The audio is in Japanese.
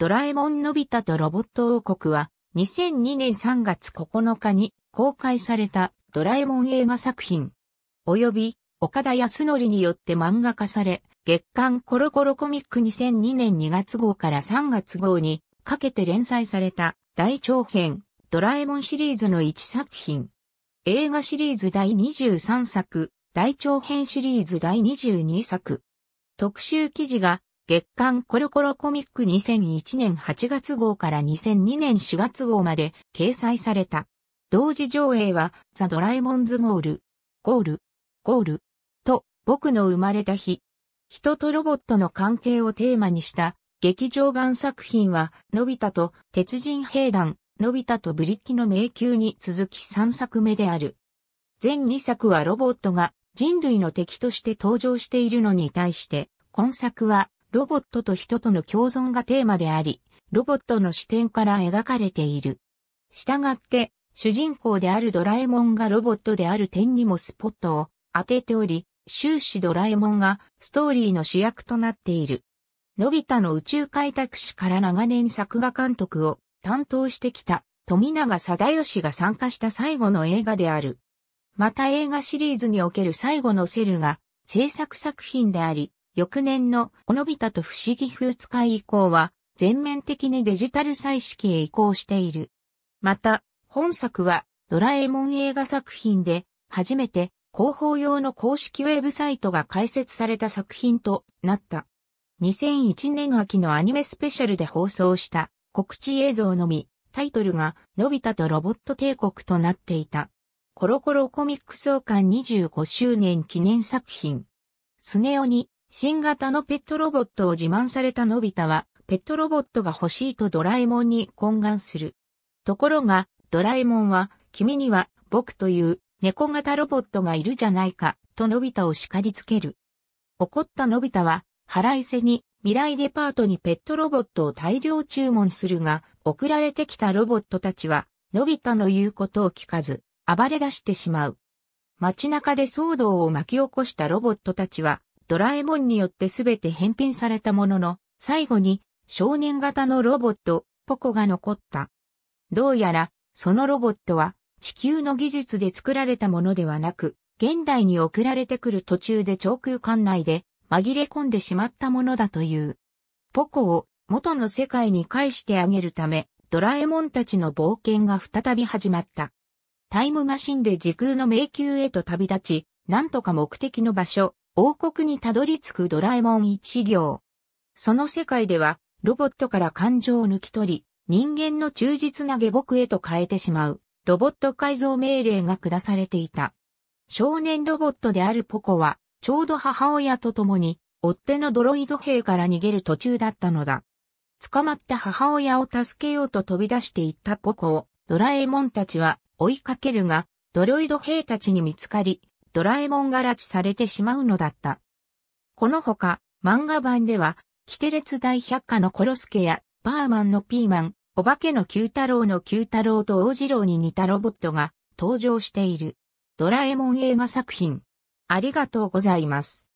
ドラえもんのび太とロボット王国は、2002年3月9日に公開されたドラえもん映画作品。及び、岡田康則によって漫画化され、月刊コロコロコミック2002年2月号から3月号にかけて連載された大長編ドラえもんシリーズの1作品。映画シリーズ第23作、大長編シリーズ第22作。特集記事が月刊コロコロコミック2001年8月号から2002年4月号まで掲載された。同時上映は、ザ・ドラえもんズ・ゴール、ゴール、ゴール、と、僕の生まれた日。人とロボットの関係をテーマにした劇場版作品は、のび太と鉄人兵団、のび太とブリッキの迷宮に続き3作目である。全2作はロボットが人類の敵として登場しているのに対して、今作はロボットと人との共存がテーマであり、ロボットの視点から描かれている。従って、主人公であるドラえもんがロボットである点にもスポットを当てており、終始ドラえもんがストーリーの主役となっている。のび太の宇宙開拓史から長年作画監督を担当してきた富永貞義が参加した最後の映画である。また映画シリーズにおける最後のセルが制作作品であり、翌年ののび太と不思議風使い以降は、全面的にデジタル彩色へ移行している。また、本作は、ドラえもん映画作品で、初めて、広報用の公式ウェブサイトが開設された作品となった。2001年秋のアニメスペシャルで放送した告知映像のみ、タイトルが、のび太とロボット帝国となっていた。コロコロコミック創刊25周年記念作品。スネオに新型のペットロボットを自慢されたのび太は、ペットロボットが欲しいとドラえもんに懇願する。ところが、ドラえもんは、君には、僕という、猫型ロボットがいるじゃないか、とのび太を叱りつける。怒ったのび太は、腹いせに、未来デパートにペットロボットを大量注文するが、送られてきたロボットたちは、のび太の言うことを聞かず、暴れ出してしまう。街中で騒動を巻き起こしたロボットたちは、ドラえもんによってすべて返品されたものの、最後に少年型のロボット、ポコが残った。どうやら、そのロボットは地球の技術で作られたものではなく、現代に送られてくる途中で長空間内で紛れ込んでしまったものだという。ポコを元の世界に返してあげるため、ドラえもんたちの冒険が再び始まった。タイムマシンで時空の迷宮へと旅立ち、なんとか目的の場所、王国にたどり着くドラえもん一行。その世界では、ロボットから感情を抜き取り、人間の忠実な下僕へと変えてしまう、ロボット改造命令が下されていた。少年ロボットであるポコは、ちょうど母親と共に、追っ手のドロイド兵から逃げる途中だったのだ。捕まった母親を助けようと飛び出していったポコを、ドラえもんたちは追いかけるが、ドロイド兵たちに見つかり、ドラえもんが拉致されてしまうのだった。このほか、漫画版では、キテレツ大百科のコロスケや、バーマンのピーマン、お化けの九太郎の九太郎と大次郎に似たロボットが登場している。ドラえもん映画作品。ありがとうございます。